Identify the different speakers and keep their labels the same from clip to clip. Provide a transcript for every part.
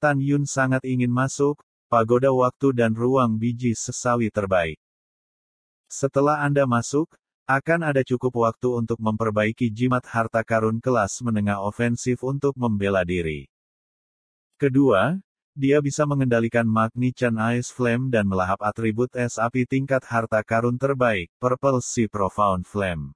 Speaker 1: Tan Yun sangat ingin masuk, pagoda waktu dan ruang biji sesawi terbaik. Setelah Anda masuk, akan ada cukup waktu untuk memperbaiki jimat harta karun kelas menengah ofensif untuk membela diri. Kedua, dia bisa mengendalikan Magni Chan Ice Flame dan melahap atribut es api tingkat harta karun terbaik, Purple Sea Profound Flame.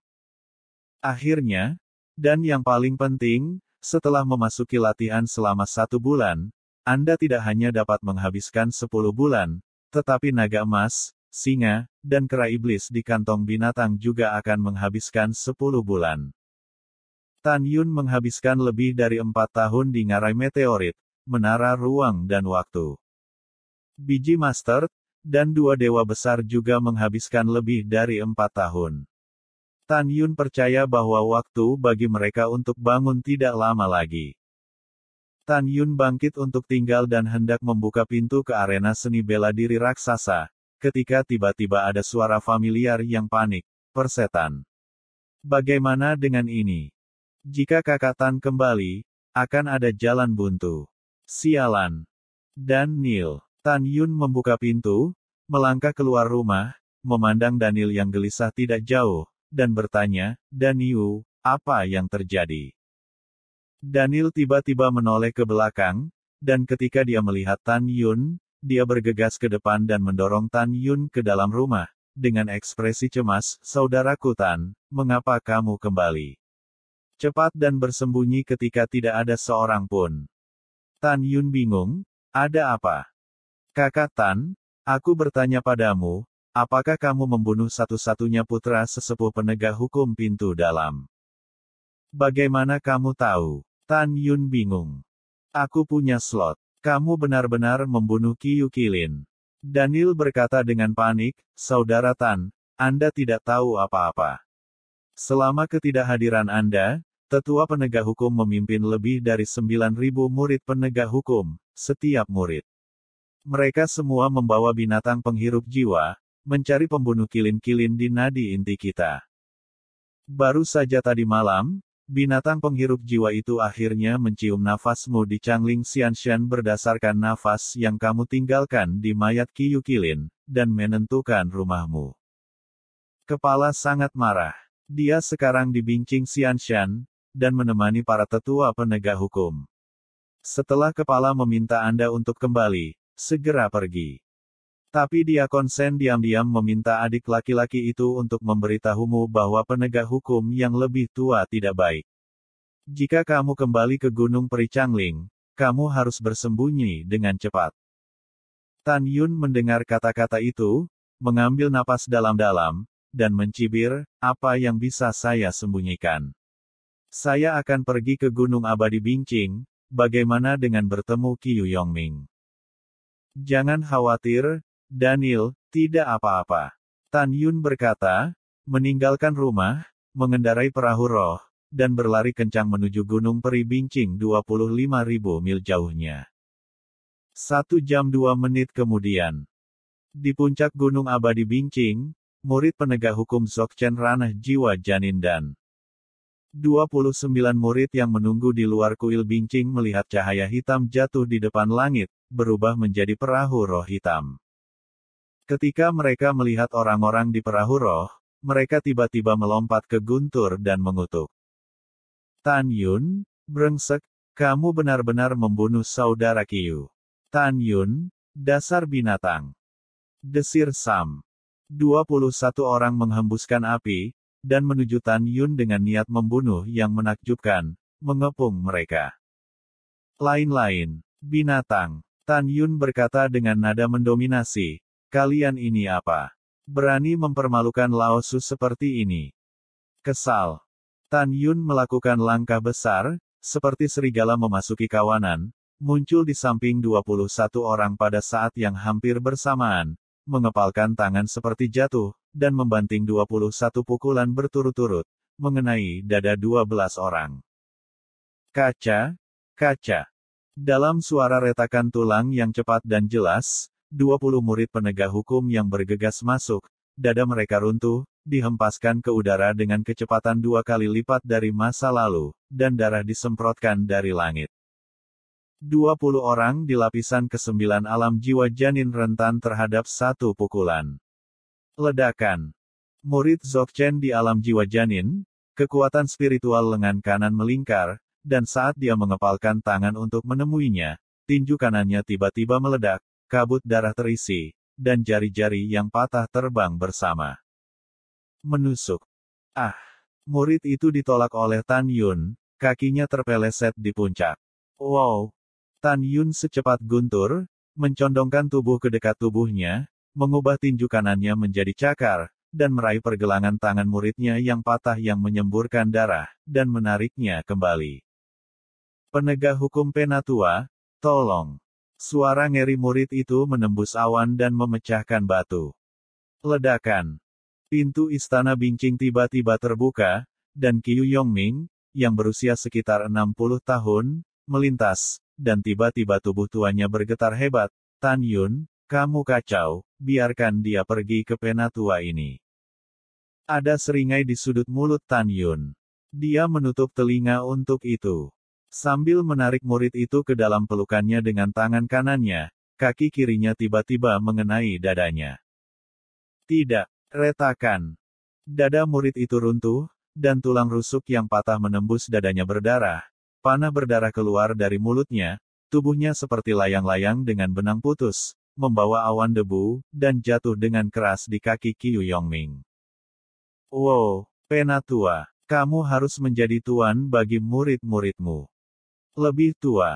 Speaker 1: Akhirnya, dan yang paling penting, setelah memasuki latihan selama satu bulan, anda tidak hanya dapat menghabiskan 10 bulan, tetapi naga emas, singa, dan kera iblis di kantong binatang juga akan menghabiskan 10 bulan. Tan Yun menghabiskan lebih dari 4 tahun di ngarai meteorit, menara ruang dan waktu. Biji Master, dan dua dewa besar juga menghabiskan lebih dari 4 tahun. Tan Yun percaya bahwa waktu bagi mereka untuk bangun tidak lama lagi. Tan Yun bangkit untuk tinggal dan hendak membuka pintu ke arena seni bela diri raksasa, ketika tiba-tiba ada suara familiar yang panik, persetan. Bagaimana dengan ini? Jika kakak Tan kembali, akan ada jalan buntu. Sialan. Dan Nil. Tan Yun membuka pintu, melangkah keluar rumah, memandang Daniel yang gelisah tidak jauh, dan bertanya, Daniel, apa yang terjadi? Daniel tiba-tiba menoleh ke belakang, dan ketika dia melihat Tan Yun, dia bergegas ke depan dan mendorong Tan Yun ke dalam rumah. Dengan ekspresi cemas, saudaraku Tan, mengapa kamu kembali? Cepat dan bersembunyi ketika tidak ada seorang pun. Tan Yun bingung, ada apa? Kakak Tan, aku bertanya padamu, apakah kamu membunuh satu-satunya putra sesepuh penegak hukum pintu dalam? Bagaimana kamu tahu? Tan Yun bingung. Aku punya slot. Kamu benar-benar membunuh Kiyu Kilin. Daniel berkata dengan panik, Saudara Tan, Anda tidak tahu apa-apa. Selama ketidakhadiran Anda, tetua penegak hukum memimpin lebih dari 9.000 murid penegak hukum, setiap murid. Mereka semua membawa binatang penghirup jiwa, mencari pembunuh kilin-kilin di nadi inti kita. Baru saja tadi malam, Binatang penghirup jiwa itu akhirnya mencium nafasmu di Changling Xianxian berdasarkan nafas yang kamu tinggalkan di mayat Kiyukilin, dan menentukan rumahmu. Kepala sangat marah. Dia sekarang dibincing Xianxian dan menemani para tetua penegak hukum. Setelah kepala meminta Anda untuk kembali, segera pergi. Tapi dia konsen diam-diam meminta adik laki-laki itu untuk memberitahumu bahwa penegak hukum yang lebih tua tidak baik. Jika kamu kembali ke Gunung Pericangling, kamu harus bersembunyi dengan cepat. Tan Yun mendengar kata-kata itu, mengambil napas dalam-dalam, dan mencibir, apa yang bisa saya sembunyikan. Saya akan pergi ke Gunung Abadi Bingqing, bagaimana dengan bertemu Qiu Yongming? Jangan khawatir, Daniel, tidak apa-apa. Tan Yun berkata, meninggalkan rumah, mengendarai perahu roh, dan berlari kencang menuju Gunung Peri Bincing 25.000 mil jauhnya. Satu jam dua menit kemudian. Di puncak Gunung Abadi Bincing, murid penegak hukum Zokchen Ranah Jiwa Janin dan 29 murid yang menunggu di luar kuil Bincing melihat cahaya hitam jatuh di depan langit, berubah menjadi perahu roh hitam. Ketika mereka melihat orang-orang di perahu roh, mereka tiba-tiba melompat ke guntur dan mengutuk. Tan Yun, brengsek, kamu benar-benar membunuh saudara Kiyu. Tan Yun, dasar binatang. Desir Sam. 21 orang menghembuskan api, dan menuju Tan Yun dengan niat membunuh yang menakjubkan, mengepung mereka. Lain-lain, binatang, Tan Yun berkata dengan nada mendominasi, Kalian ini apa? Berani mempermalukan Lao Tzu seperti ini. Kesal. Tan Yun melakukan langkah besar, seperti serigala memasuki kawanan, muncul di samping 21 orang pada saat yang hampir bersamaan, mengepalkan tangan seperti jatuh, dan membanting 21 pukulan berturut-turut, mengenai dada 12 orang. Kaca, kaca. Dalam suara retakan tulang yang cepat dan jelas, 20 murid penegak hukum yang bergegas masuk, dada mereka runtuh, dihempaskan ke udara dengan kecepatan dua kali lipat dari masa lalu, dan darah disemprotkan dari langit. 20 orang di lapisan ke-9 alam jiwa janin rentan terhadap satu pukulan. Ledakan. Murid Zokchen di alam jiwa janin, kekuatan spiritual lengan kanan melingkar, dan saat dia mengepalkan tangan untuk menemuinya, tinju kanannya tiba-tiba meledak, kabut darah terisi, dan jari-jari yang patah terbang bersama. Menusuk. Ah! Murid itu ditolak oleh Tan Yun, kakinya terpeleset di puncak. Wow! Tan Yun secepat guntur, mencondongkan tubuh ke dekat tubuhnya, mengubah tinju kanannya menjadi cakar, dan meraih pergelangan tangan muridnya yang patah yang menyemburkan darah, dan menariknya kembali. Penegak hukum Penatua, tolong. Suara ngeri murid itu menembus awan dan memecahkan batu. Ledakan. Pintu istana bincing tiba-tiba terbuka, dan Qiu Yongming, yang berusia sekitar 60 tahun, melintas, dan tiba-tiba tubuh tuanya bergetar hebat. Tan Yun, kamu kacau, biarkan dia pergi ke pena tua ini. Ada seringai di sudut mulut Tan Yun. Dia menutup telinga untuk itu. Sambil menarik murid itu ke dalam pelukannya dengan tangan kanannya, kaki kirinya tiba-tiba mengenai dadanya. Tidak, retakan. Dada murid itu runtuh, dan tulang rusuk yang patah menembus dadanya berdarah. Panah berdarah keluar dari mulutnya, tubuhnya seperti layang-layang dengan benang putus, membawa awan debu, dan jatuh dengan keras di kaki Kiyu Yongming. Wow, penatua, kamu harus menjadi tuan bagi murid-muridmu. Lebih tua.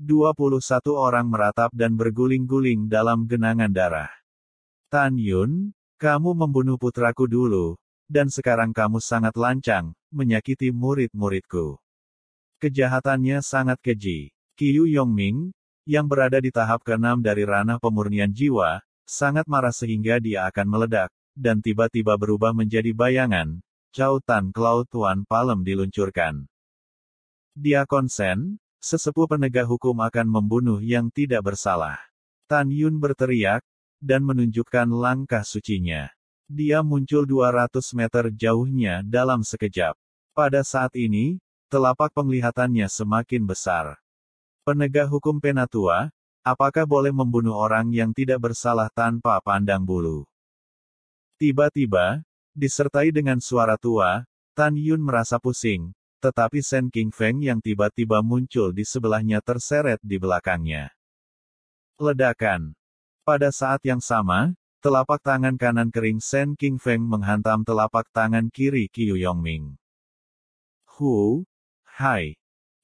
Speaker 1: 21 orang meratap dan berguling-guling dalam genangan darah. Tan Yun, kamu membunuh putraku dulu, dan sekarang kamu sangat lancang, menyakiti murid-muridku. Kejahatannya sangat keji. Qiu Yongming, yang berada di tahap ke-6 dari ranah pemurnian jiwa, sangat marah sehingga dia akan meledak, dan tiba-tiba berubah menjadi bayangan, cautan Tan Cloud Tuan Palem diluncurkan. Dia konsen, sesepuh penegak hukum akan membunuh yang tidak bersalah. Tan Yun berteriak, dan menunjukkan langkah sucinya. Dia muncul 200 meter jauhnya dalam sekejap. Pada saat ini, telapak penglihatannya semakin besar. Penegak hukum Penatua, apakah boleh membunuh orang yang tidak bersalah tanpa pandang bulu? Tiba-tiba, disertai dengan suara tua, Tan Yun merasa pusing, tetapi Shen King Feng yang tiba-tiba muncul di sebelahnya terseret di belakangnya. Ledakan. Pada saat yang sama, telapak tangan kanan kering Shen King Feng menghantam telapak tangan kiri Qiu Yongming. Hu, hai.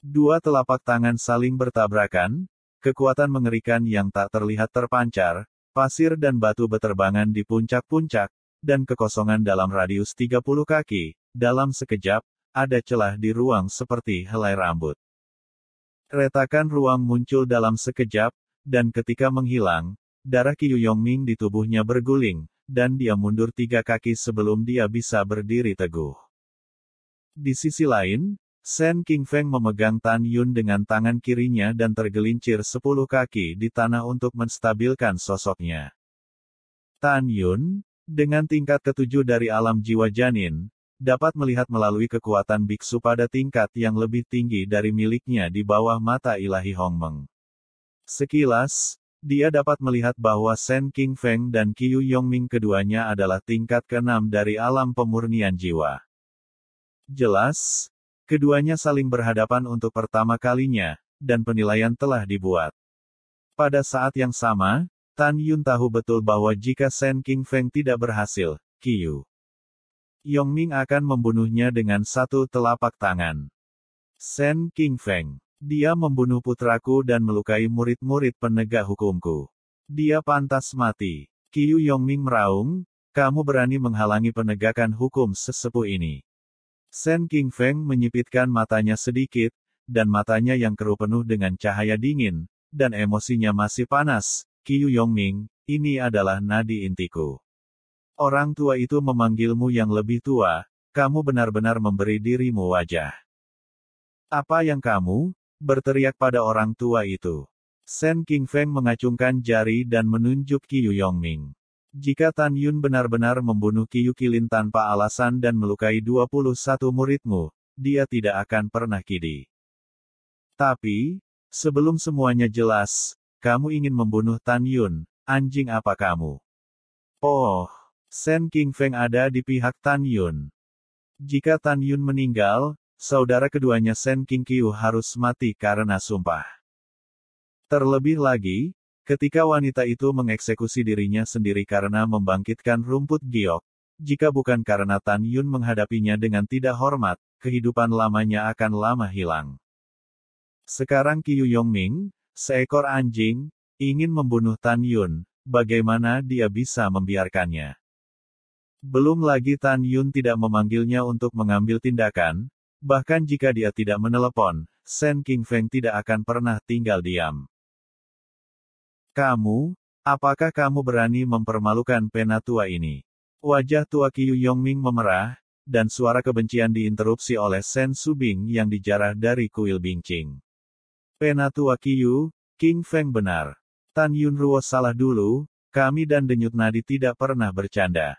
Speaker 1: Dua telapak tangan saling bertabrakan, kekuatan mengerikan yang tak terlihat terpancar, pasir dan batu beterbangan di puncak-puncak, dan kekosongan dalam radius 30 kaki, dalam sekejap, ada celah di ruang seperti helai rambut. Retakan ruang muncul dalam sekejap, dan ketika menghilang, darah Qiu Yongming di tubuhnya berguling, dan dia mundur tiga kaki sebelum dia bisa berdiri teguh. Di sisi lain, Sen Feng memegang Tan Yun dengan tangan kirinya dan tergelincir sepuluh kaki di tanah untuk menstabilkan sosoknya. Tan Yun, dengan tingkat ketujuh dari alam jiwa janin, dapat melihat melalui kekuatan biksu pada tingkat yang lebih tinggi dari miliknya di bawah mata ilahi Hongmeng. Sekilas, dia dapat melihat bahwa Shen King Feng dan Qiu Yongming keduanya adalah tingkat keenam dari alam pemurnian jiwa. Jelas, keduanya saling berhadapan untuk pertama kalinya, dan penilaian telah dibuat. Pada saat yang sama, Tan Yun tahu betul bahwa jika Shen King Feng tidak berhasil, Qiu Yong Ming akan membunuhnya dengan satu telapak tangan. Sen King Feng, Dia membunuh putraku dan melukai murid-murid penegak hukumku. Dia pantas mati. Qiu Yongming meraung, kamu berani menghalangi penegakan hukum sesepuh ini. Sen King Feng menyipitkan matanya sedikit, dan matanya yang keruh penuh dengan cahaya dingin, dan emosinya masih panas. Qiu Yongming, ini adalah nadi intiku. Orang tua itu memanggilmu yang lebih tua, kamu benar-benar memberi dirimu wajah. Apa yang kamu? Berteriak pada orang tua itu. Shen King Feng mengacungkan jari dan menunjuk Yong Yongming. Jika Tan Yun benar-benar membunuh Qiyu Qilin tanpa alasan dan melukai 21 muridmu, dia tidak akan pernah kidi. Tapi, sebelum semuanya jelas, kamu ingin membunuh Tan Yun, anjing apa kamu? Oh, Sen King Feng ada di pihak Tan Yun. Jika Tan Yun meninggal, saudara keduanya Sen King Qiu harus mati karena sumpah. Terlebih lagi, ketika wanita itu mengeksekusi dirinya sendiri karena membangkitkan rumput giok, jika bukan karena Tan Yun menghadapinya dengan tidak hormat, kehidupan lamanya akan lama hilang. Sekarang Qiu Yongming, seekor anjing, ingin membunuh Tan Yun, bagaimana dia bisa membiarkannya? Belum lagi Tan Yun tidak memanggilnya untuk mengambil tindakan, bahkan jika dia tidak menelepon, Sen King Feng tidak akan pernah tinggal diam. Kamu, apakah kamu berani mempermalukan penatua ini? Wajah tua Qiu Yongming memerah, dan suara kebencian diinterupsi oleh Sen Subing yang dijarah dari kuil Bingqing. Penatua Qiu, King Feng benar. Tan Yun Yunruo salah dulu, kami dan denyut nadi tidak pernah bercanda.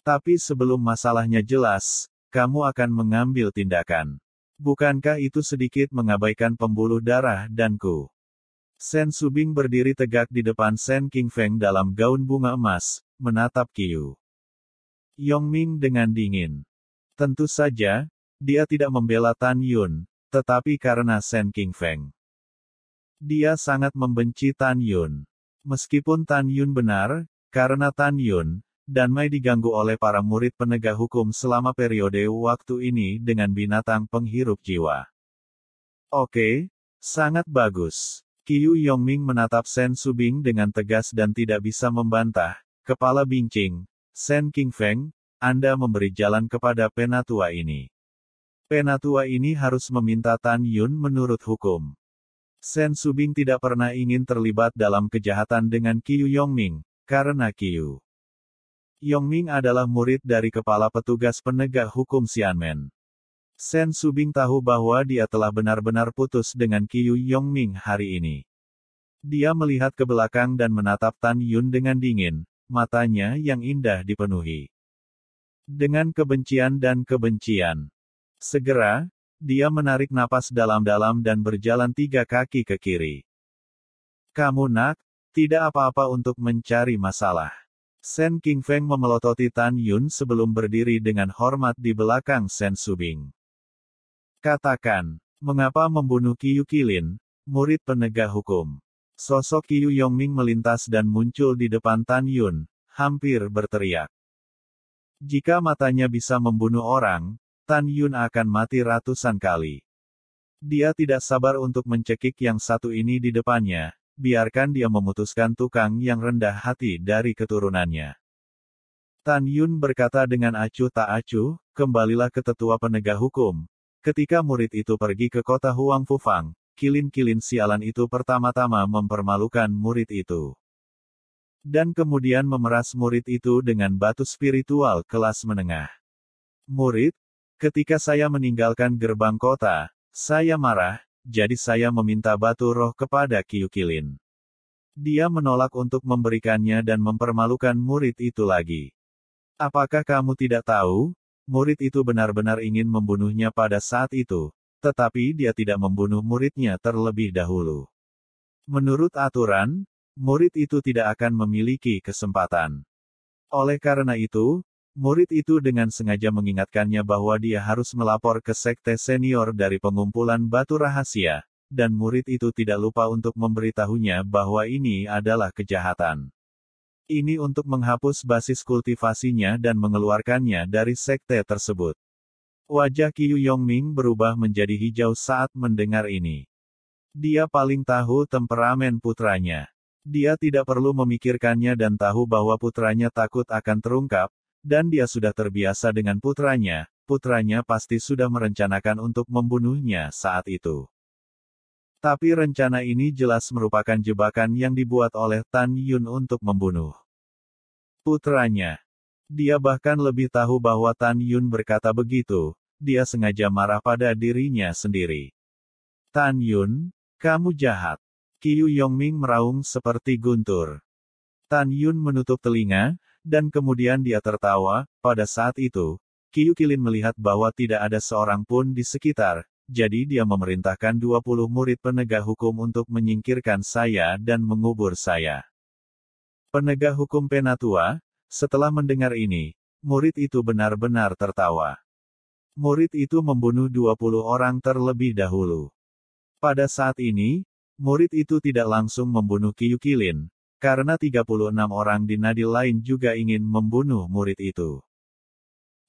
Speaker 1: Tapi sebelum masalahnya jelas, kamu akan mengambil tindakan. Bukankah itu sedikit mengabaikan pembuluh darah ku? Sen Subing berdiri tegak di depan Sen Feng dalam gaun bunga emas, menatap Qiu. Ming dengan dingin. Tentu saja, dia tidak membela Tan Yun, tetapi karena Sen Feng. Dia sangat membenci Tan Yun. Meskipun Tan Yun benar, karena Tan Yun, dan Mai diganggu oleh para murid penegak hukum selama periode waktu ini dengan binatang penghirup jiwa. Oke, sangat bagus. Qiu Yongming menatap Sen Subing dengan tegas dan tidak bisa membantah. Kepala bincing, Sen Feng, Anda memberi jalan kepada penatua ini. Penatua ini harus meminta Tan Yun menurut hukum. Sen Subing tidak pernah ingin terlibat dalam kejahatan dengan Qiu Yongming, karena Qiu Yong Ming adalah murid dari kepala petugas penegak hukum Xianmen. Sen Subing tahu bahwa dia telah benar-benar putus dengan Qiu Ming hari ini. Dia melihat ke belakang dan menatap Tan Yun dengan dingin, matanya yang indah dipenuhi. Dengan kebencian dan kebencian. Segera, dia menarik napas dalam-dalam dan berjalan tiga kaki ke kiri. Kamu nak, tidak apa-apa untuk mencari masalah. Sen Feng memelototi Tan Yun sebelum berdiri dengan hormat di belakang Sen Subing. Katakan, mengapa membunuh Qiyu Qilin, murid penegak hukum? Sosok Qiyu Yongming melintas dan muncul di depan Tan Yun, hampir berteriak. Jika matanya bisa membunuh orang, Tan Yun akan mati ratusan kali. Dia tidak sabar untuk mencekik yang satu ini di depannya, biarkan dia memutuskan tukang yang rendah hati dari keturunannya. Tan Yun berkata dengan acuh tak acuh, kembalilah ke tetua penegak hukum. Ketika murid itu pergi ke kota Huang Fufang, kilin-kilin sialan itu pertama-tama mempermalukan murid itu. Dan kemudian memeras murid itu dengan batu spiritual kelas menengah. Murid, ketika saya meninggalkan gerbang kota, saya marah, jadi saya meminta batu roh kepada Kyukilin. Dia menolak untuk memberikannya dan mempermalukan murid itu lagi. Apakah kamu tidak tahu? Murid itu benar-benar ingin membunuhnya pada saat itu, tetapi dia tidak membunuh muridnya terlebih dahulu. Menurut aturan, murid itu tidak akan memiliki kesempatan. Oleh karena itu, Murid itu dengan sengaja mengingatkannya bahwa dia harus melapor ke sekte senior dari pengumpulan batu rahasia, dan murid itu tidak lupa untuk memberitahunya bahwa ini adalah kejahatan. Ini untuk menghapus basis kultivasinya dan mengeluarkannya dari sekte tersebut. Wajah Qiu Yongming berubah menjadi hijau saat mendengar ini. Dia paling tahu temperamen putranya. Dia tidak perlu memikirkannya dan tahu bahwa putranya takut akan terungkap, dan dia sudah terbiasa dengan putranya, putranya pasti sudah merencanakan untuk membunuhnya saat itu. Tapi rencana ini jelas merupakan jebakan yang dibuat oleh Tan Yun untuk membunuh putranya. Dia bahkan lebih tahu bahwa Tan Yun berkata begitu, dia sengaja marah pada dirinya sendiri. Tan Yun, kamu jahat. Qiu Yongming meraung seperti guntur. Tan Yun menutup telinga, dan kemudian dia tertawa, pada saat itu, Kyukilin melihat bahwa tidak ada seorang pun di sekitar, jadi dia memerintahkan 20 murid penegak hukum untuk menyingkirkan saya dan mengubur saya. Penegak hukum Penatua, setelah mendengar ini, murid itu benar-benar tertawa. Murid itu membunuh 20 orang terlebih dahulu. Pada saat ini, murid itu tidak langsung membunuh Kyukilin, karena 36 orang di nadi lain juga ingin membunuh murid itu.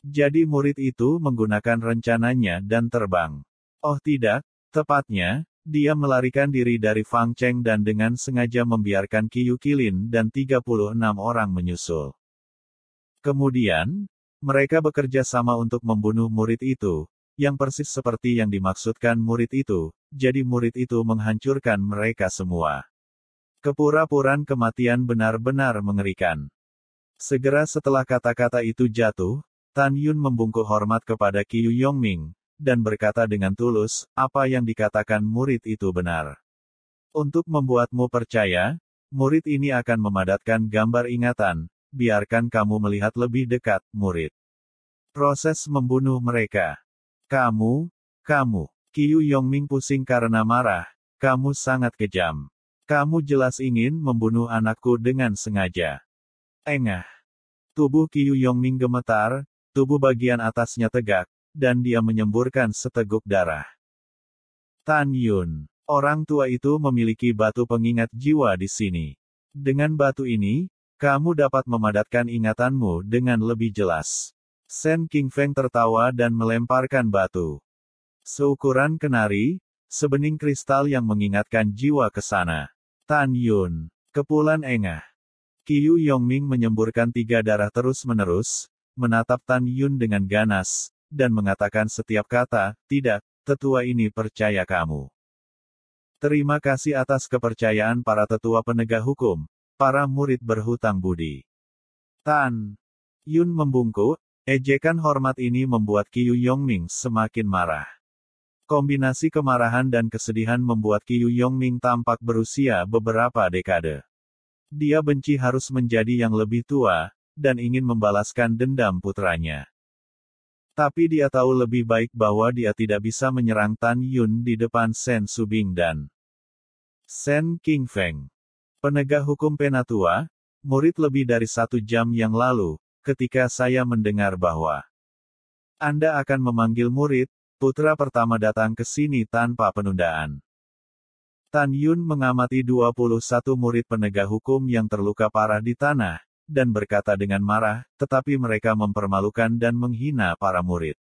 Speaker 1: Jadi murid itu menggunakan rencananya dan terbang. Oh tidak, tepatnya, dia melarikan diri dari Fang Cheng dan dengan sengaja membiarkan Qiu Kilin dan 36 orang menyusul. Kemudian, mereka bekerja sama untuk membunuh murid itu, yang persis seperti yang dimaksudkan murid itu, jadi murid itu menghancurkan mereka semua. Kepura-puran kematian benar-benar mengerikan. Segera setelah kata-kata itu jatuh, Tan Yun membungkuk hormat kepada Qiu Yongming, dan berkata dengan tulus, apa yang dikatakan murid itu benar. Untuk membuatmu percaya, murid ini akan memadatkan gambar ingatan, biarkan kamu melihat lebih dekat, murid. Proses membunuh mereka. Kamu, kamu, Qiu Yongming pusing karena marah, kamu sangat kejam. Kamu jelas ingin membunuh anakku dengan sengaja. Engah. Tubuh Yong Ming gemetar, tubuh bagian atasnya tegak, dan dia menyemburkan seteguk darah. Tan Yun. Orang tua itu memiliki batu pengingat jiwa di sini. Dengan batu ini, kamu dapat memadatkan ingatanmu dengan lebih jelas. Sen Feng tertawa dan melemparkan batu. Seukuran kenari, sebening kristal yang mengingatkan jiwa ke sana. Tan Yun. Kepulan engah. Qiu Yongming menyemburkan tiga darah terus-menerus, menatap Tan Yun dengan ganas, dan mengatakan setiap kata, tidak, tetua ini percaya kamu. Terima kasih atas kepercayaan para tetua penegak hukum, para murid berhutang budi. Tan Yun membungkuk, ejekan hormat ini membuat Qiu Yongming semakin marah. Kombinasi kemarahan dan kesedihan membuat Qiu Yongming tampak berusia beberapa dekade. Dia benci harus menjadi yang lebih tua, dan ingin membalaskan dendam putranya. Tapi dia tahu lebih baik bahwa dia tidak bisa menyerang Tan Yun di depan Sen Subing dan Sen Feng. Penegak hukum Penatua, murid lebih dari satu jam yang lalu, ketika saya mendengar bahwa Anda akan memanggil murid, Putra pertama datang ke sini tanpa penundaan. Tan Yun mengamati 21 murid penegak hukum yang terluka parah di tanah, dan berkata dengan marah, tetapi mereka mempermalukan dan menghina para murid.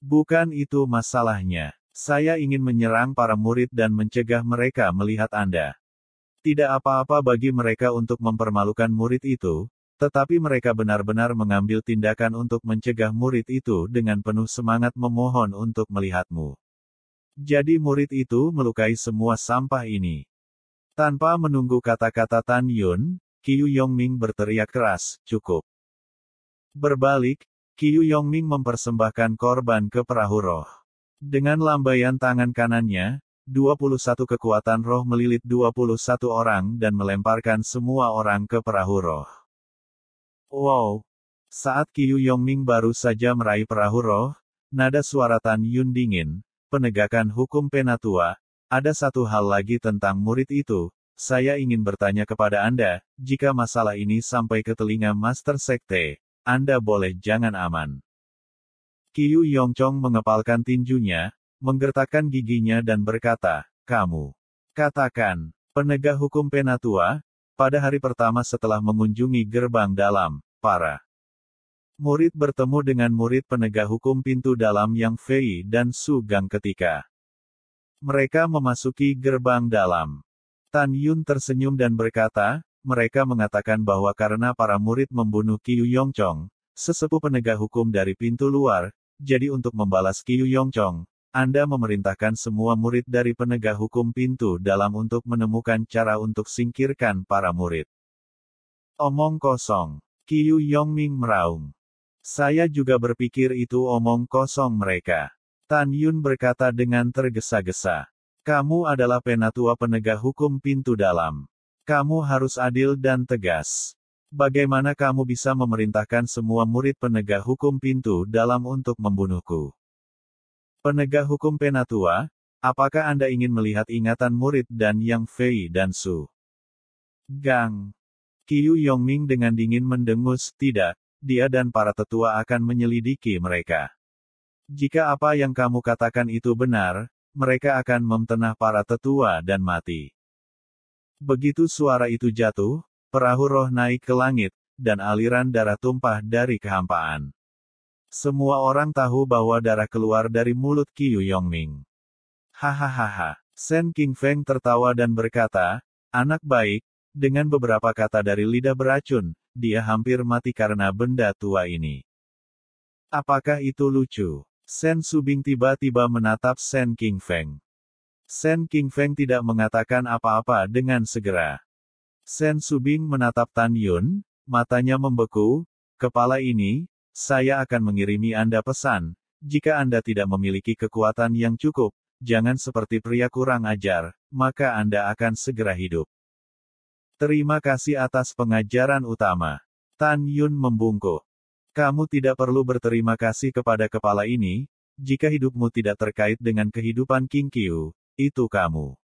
Speaker 1: Bukan itu masalahnya. Saya ingin menyerang para murid dan mencegah mereka melihat Anda. Tidak apa-apa bagi mereka untuk mempermalukan murid itu, tetapi mereka benar-benar mengambil tindakan untuk mencegah murid itu dengan penuh semangat memohon untuk melihatmu. Jadi murid itu melukai semua sampah ini. Tanpa menunggu kata-kata Tan Yun, Qiu Yongming berteriak keras, cukup. Berbalik, Qiu Yongming mempersembahkan korban ke perahu roh. Dengan lambaian tangan kanannya, 21 kekuatan roh melilit 21 orang dan melemparkan semua orang ke perahu roh. Wow! Saat Qiu Yongming baru saja meraih perahu roh, nada suara Tan Yun dingin, penegakan hukum penatua, ada satu hal lagi tentang murid itu, saya ingin bertanya kepada Anda, jika masalah ini sampai ke telinga Master Sekte, Anda boleh jangan aman. Qiu Yongchong mengepalkan tinjunya, menggertakkan giginya dan berkata, kamu. Katakan, penegak hukum penatua, pada hari pertama setelah mengunjungi gerbang dalam, para murid bertemu dengan murid penegak hukum pintu dalam yang Fei dan Su Gang ketika mereka memasuki gerbang dalam. Tan Yun tersenyum dan berkata, mereka mengatakan bahwa karena para murid membunuh Qiu Yongchong, sesepuh penegak hukum dari pintu luar, jadi untuk membalas Qiu Yongchong, anda memerintahkan semua murid dari penegak hukum pintu dalam untuk menemukan cara untuk singkirkan para murid. Omong kosong. Kiyu Yongming meraung. Saya juga berpikir itu omong kosong mereka. Tan Yun berkata dengan tergesa-gesa. Kamu adalah penatua penegak hukum pintu dalam. Kamu harus adil dan tegas. Bagaimana kamu bisa memerintahkan semua murid penegak hukum pintu dalam untuk membunuhku? Penegak hukum Penatua, apakah Anda ingin melihat ingatan murid dan Yang Fei dan Su? Gang. Kiyu Yongming dengan dingin mendengus, tidak, dia dan para tetua akan menyelidiki mereka. Jika apa yang kamu katakan itu benar, mereka akan memtenah para tetua dan mati. Begitu suara itu jatuh, perahu roh naik ke langit, dan aliran darah tumpah dari kehampaan. Semua orang tahu bahwa darah keluar dari mulut Qiu Yongming. Hahaha. Shen King Feng tertawa dan berkata, anak baik, dengan beberapa kata dari lidah beracun, dia hampir mati karena benda tua ini. Apakah itu lucu? Shen Subing tiba-tiba menatap Shen King Feng. Shen King Feng tidak mengatakan apa-apa dengan segera. Shen Subing menatap Tan Yun, matanya membeku, kepala ini, saya akan mengirimi Anda pesan, jika Anda tidak memiliki kekuatan yang cukup, jangan seperti pria kurang ajar, maka Anda akan segera hidup. Terima kasih atas pengajaran utama. Tan Yun membungkuk. Kamu tidak perlu berterima kasih kepada kepala ini, jika hidupmu tidak terkait dengan kehidupan King Qiu, itu kamu.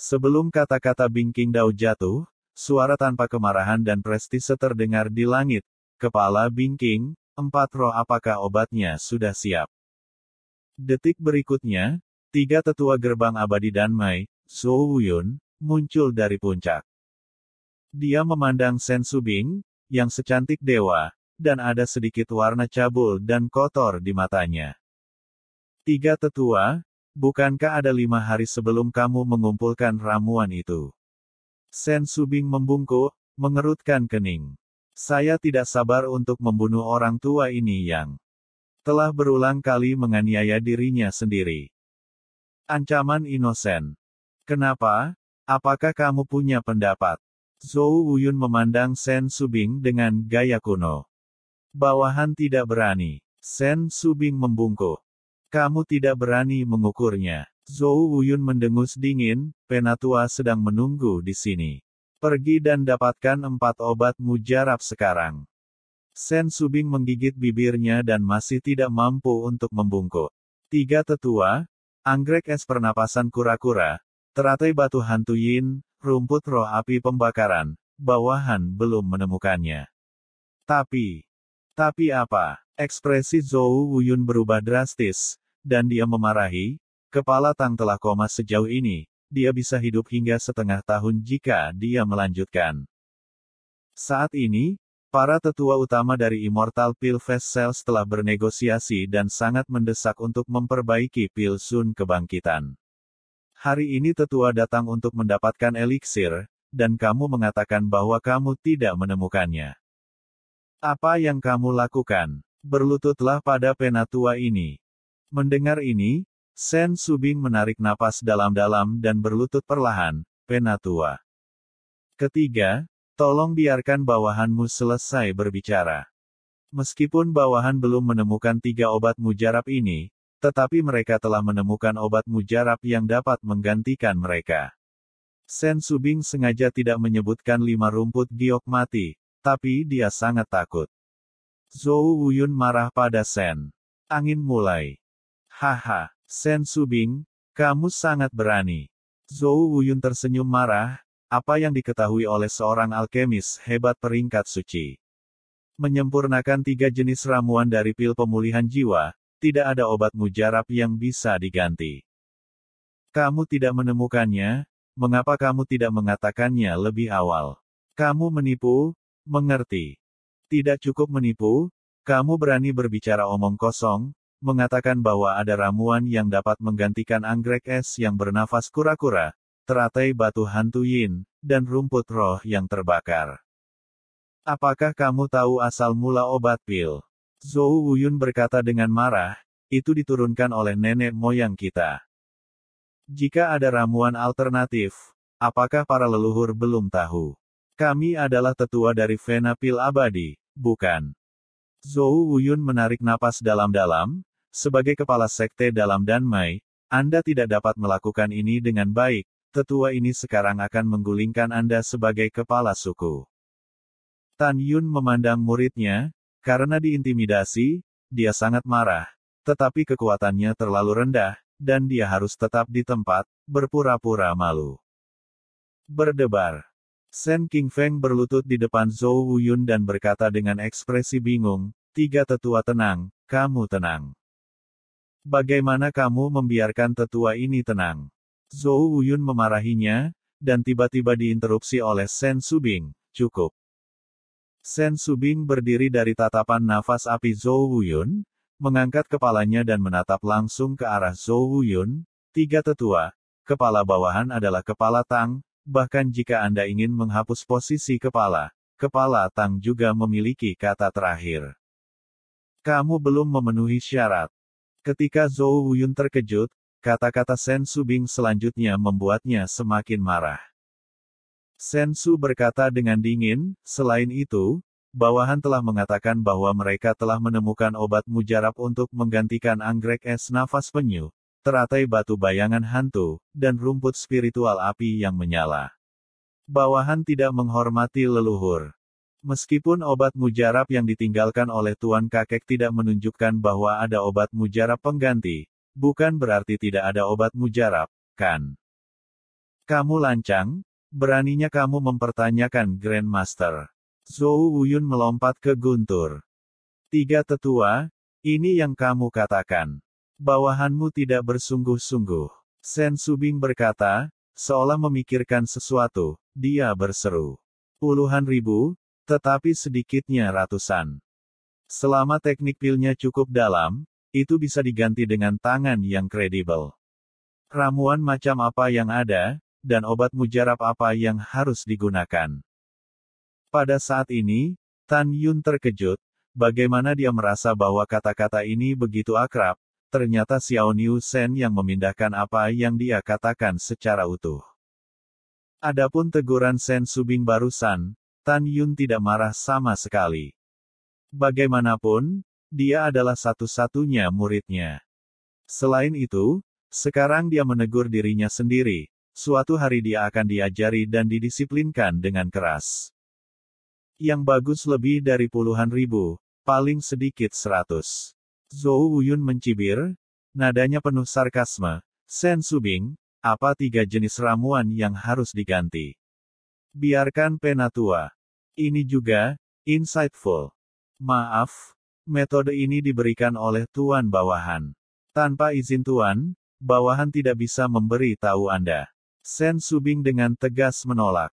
Speaker 1: Sebelum kata-kata Bing King Dao jatuh, suara tanpa kemarahan dan prestise terdengar di langit. Kepala Bing King, Empat roh apakah obatnya sudah siap? Detik berikutnya, tiga tetua gerbang abadi Danmai, Mai, Zhou Yun, muncul dari puncak. Dia memandang Sen Subing, yang secantik dewa, dan ada sedikit warna cabul dan kotor di matanya. Tiga tetua, bukankah ada lima hari sebelum kamu mengumpulkan ramuan itu? Sen Subing membungkuk, mengerutkan kening. Saya tidak sabar untuk membunuh orang tua ini yang telah berulang kali menganiaya dirinya sendiri. Ancaman inosen. Kenapa? Apakah kamu punya pendapat? Zhou Wuyun memandang Sen Subing dengan gaya kuno. Bawahan tidak berani. Sen Subing membungkuk. Kamu tidak berani mengukurnya. Zhou Wuyun mendengus dingin, penatua sedang menunggu di sini. Pergi dan dapatkan empat obat mujarab sekarang. Sen Subing menggigit bibirnya dan masih tidak mampu untuk membungkuk. Tiga tetua, anggrek es pernapasan kura-kura, teratai batu hantu yin, rumput roh api pembakaran, bawahan belum menemukannya. Tapi, tapi apa? Ekspresi Zhou Wuyun berubah drastis, dan dia memarahi, kepala Tang telah koma sejauh ini, dia bisa hidup hingga setengah tahun jika dia melanjutkan. Saat ini, para tetua utama dari Immortal Pill Cells telah bernegosiasi dan sangat mendesak untuk memperbaiki Pil Sun kebangkitan. Hari ini tetua datang untuk mendapatkan eliksir, dan kamu mengatakan bahwa kamu tidak menemukannya. Apa yang kamu lakukan? Berlututlah pada penatua ini. Mendengar ini, Sen Subing menarik napas dalam-dalam dan berlutut perlahan, Penatua. Ketiga, tolong biarkan bawahanmu selesai berbicara. Meskipun bawahan belum menemukan tiga obat mujarab ini, tetapi mereka telah menemukan obat mujarab yang dapat menggantikan mereka. Sen Subing sengaja tidak menyebutkan lima rumput giok mati, tapi dia sangat takut. Zhou Wuyun marah pada Sen. Angin mulai. Haha. Sen Subing, kamu sangat berani. Zhou Wuyun tersenyum marah, apa yang diketahui oleh seorang alkemis hebat peringkat suci. Menyempurnakan tiga jenis ramuan dari pil pemulihan jiwa, tidak ada obat mujarab yang bisa diganti. Kamu tidak menemukannya, mengapa kamu tidak mengatakannya lebih awal? Kamu menipu, mengerti. Tidak cukup menipu, kamu berani berbicara omong kosong, mengatakan bahwa ada ramuan yang dapat menggantikan anggrek es yang bernafas kura-kura, teratai batu hantu yin, dan rumput roh yang terbakar. Apakah kamu tahu asal mula obat pil? Zhou Wuyun berkata dengan marah, itu diturunkan oleh nenek moyang kita. Jika ada ramuan alternatif, apakah para leluhur belum tahu? Kami adalah tetua dari Vena Pil Abadi, bukan? Zhou Wuyun menarik napas dalam-dalam, sebagai kepala sekte dalam Danmai, Anda tidak dapat melakukan ini dengan baik, tetua ini sekarang akan menggulingkan Anda sebagai kepala suku. Tan Yun memandang muridnya, karena diintimidasi, dia sangat marah. Tetapi kekuatannya terlalu rendah, dan dia harus tetap di tempat, berpura-pura malu. Berdebar. Shen King Feng berlutut di depan Zhou Wuyun dan berkata dengan ekspresi bingung, Tiga tetua tenang, kamu tenang. Bagaimana kamu membiarkan tetua ini tenang? Zhou Wuyun memarahinya, dan tiba-tiba diinterupsi oleh Shen Subing. Cukup. Shen Subing berdiri dari tatapan nafas api Zhou Wuyun, mengangkat kepalanya dan menatap langsung ke arah Zhou Wuyun. Tiga tetua, kepala bawahan adalah kepala Tang, bahkan jika Anda ingin menghapus posisi kepala, kepala Tang juga memiliki kata terakhir. Kamu belum memenuhi syarat. Ketika Zhou Wuyun terkejut, kata-kata Sen Subing selanjutnya membuatnya semakin marah. Shen Su berkata dengan dingin, selain itu, bawahan telah mengatakan bahwa mereka telah menemukan obat mujarab untuk menggantikan anggrek es nafas penyu, teratai batu bayangan hantu, dan rumput spiritual api yang menyala. Bawahan tidak menghormati leluhur. Meskipun obat mujarab yang ditinggalkan oleh tuan kakek tidak menunjukkan bahwa ada obat mujarab pengganti, bukan berarti tidak ada obat mujarab, kan? Kamu lancang? Beraninya kamu mempertanyakan Grandmaster. Zhou Wuyun melompat ke Guntur. Tiga tetua, ini yang kamu katakan. Bawahanmu tidak bersungguh-sungguh. Sen Subing berkata, seolah memikirkan sesuatu, dia berseru. Puluhan ribu, tetapi sedikitnya ratusan. Selama teknik pilnya cukup dalam, itu bisa diganti dengan tangan yang kredibel. Ramuan macam apa yang ada, dan obat mujarab apa yang harus digunakan. Pada saat ini, Tan Yun terkejut, bagaimana dia merasa bahwa kata-kata ini begitu akrab, ternyata Xiao Niu Shen yang memindahkan apa yang dia katakan secara utuh. Adapun teguran Sen Subing barusan, Tan Yun tidak marah sama sekali. Bagaimanapun, dia adalah satu-satunya muridnya. Selain itu, sekarang dia menegur dirinya sendiri, suatu hari dia akan diajari dan didisiplinkan dengan keras. Yang bagus lebih dari puluhan ribu, paling sedikit seratus. Zhou Wuyun mencibir, nadanya penuh sarkasme, Sen Subing, apa tiga jenis ramuan yang harus diganti? Biarkan penatua. Ini juga, insightful. Maaf, metode ini diberikan oleh tuan bawahan. Tanpa izin tuan, bawahan tidak bisa memberi tahu Anda. Sen Subing dengan tegas menolak.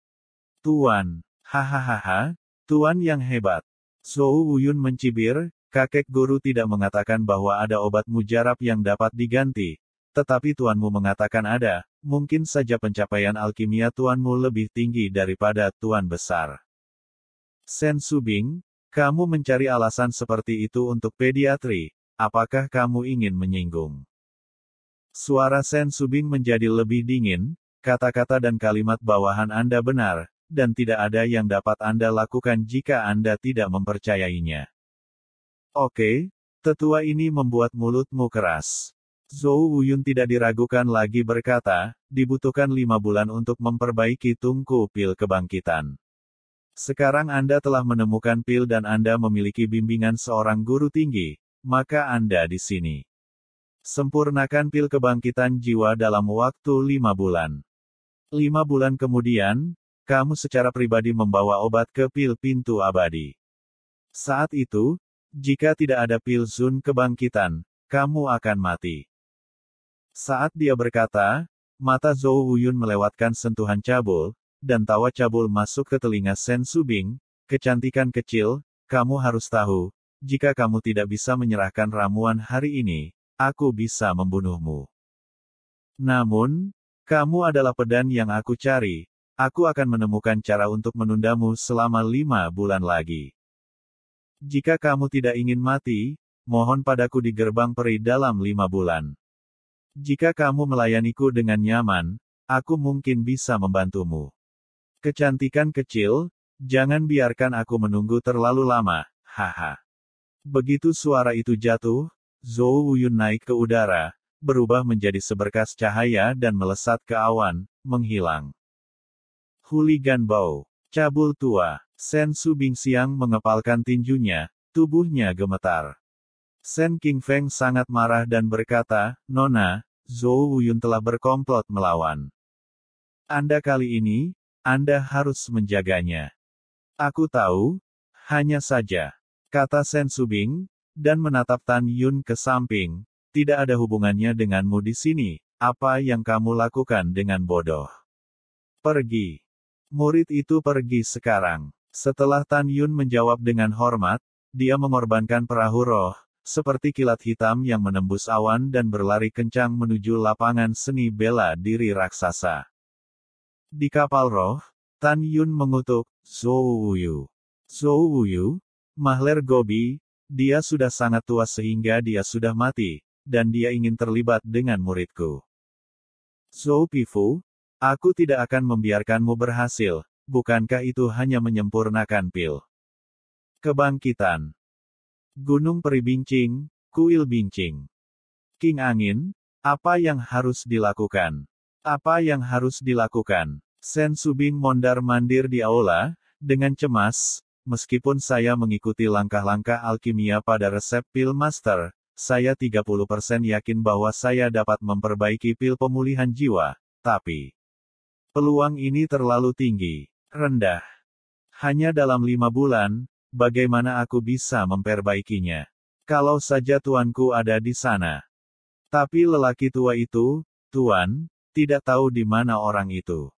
Speaker 1: Tuan, hahaha, tuan yang hebat. Zhou Wuyun mencibir, kakek guru tidak mengatakan bahwa ada obat mujarab yang dapat diganti, tetapi tuanmu mengatakan ada, mungkin saja pencapaian alkimia tuanmu lebih tinggi daripada tuan besar. Sen Subing, kamu mencari alasan seperti itu untuk pediatri, apakah kamu ingin menyinggung? Suara Sen Subing menjadi lebih dingin, kata-kata dan kalimat bawahan Anda benar, dan tidak ada yang dapat Anda lakukan jika Anda tidak mempercayainya. Oke, tetua ini membuat mulutmu keras. Zhou Wuyun tidak diragukan lagi berkata, dibutuhkan lima bulan untuk memperbaiki tungku pil kebangkitan. Sekarang Anda telah menemukan pil dan Anda memiliki bimbingan seorang guru tinggi, maka Anda di sini. Sempurnakan pil kebangkitan jiwa dalam waktu lima bulan. Lima bulan kemudian, kamu secara pribadi membawa obat ke pil pintu abadi. Saat itu, jika tidak ada pil Zun kebangkitan, kamu akan mati. Saat dia berkata, mata Zhou Wuyun melewatkan sentuhan cabul, dan tawa cabul masuk ke telinga Shen Subing, kecantikan kecil, kamu harus tahu, jika kamu tidak bisa menyerahkan ramuan hari ini, aku bisa membunuhmu. Namun, kamu adalah pedan yang aku cari, aku akan menemukan cara untuk menundamu selama lima bulan lagi. Jika kamu tidak ingin mati, mohon padaku di gerbang peri dalam lima bulan. Jika kamu melayaniku dengan nyaman, aku mungkin bisa membantumu. Kecantikan kecil, jangan biarkan aku menunggu terlalu lama, haha. Begitu suara itu jatuh, Zhou Wuyun naik ke udara, berubah menjadi seberkas cahaya dan melesat ke awan, menghilang. Huligan Bau, cabul tua, Sen Su siang mengepalkan tinjunya, tubuhnya gemetar. Sen King Feng sangat marah dan berkata, Nona, Zhou Wuyun telah berkomplot melawan. Anda kali ini, Anda harus menjaganya. Aku tahu, hanya saja, kata Sen Subing, dan menatap Tan Yun ke samping, tidak ada hubungannya denganmu di sini, apa yang kamu lakukan dengan bodoh. Pergi. Murid itu pergi sekarang. Setelah Tan Yun menjawab dengan hormat, dia mengorbankan perahu roh, seperti kilat hitam yang menembus awan dan berlari kencang menuju lapangan seni bela diri raksasa. Di kapal roh, Tan Yun mengutuk, Zhou Wuyu. Zhou Wuyu, Mahler Gobi, dia sudah sangat tua sehingga dia sudah mati, dan dia ingin terlibat dengan muridku. Zhou Pifu, aku tidak akan membiarkanmu berhasil, bukankah itu hanya menyempurnakan pil? Kebangkitan Gunung Peri Bincing, Kuil Bincing. King Angin, apa yang harus dilakukan? Apa yang harus dilakukan? Sen Subing mondar-mandir di aula, dengan cemas, meskipun saya mengikuti langkah-langkah alkimia pada resep pil master, saya 30% yakin bahwa saya dapat memperbaiki pil pemulihan jiwa, tapi peluang ini terlalu tinggi, rendah. Hanya dalam lima bulan, bagaimana aku bisa memperbaikinya? Kalau saja tuanku ada di sana. Tapi lelaki tua itu, tuan, tidak tahu di mana orang itu.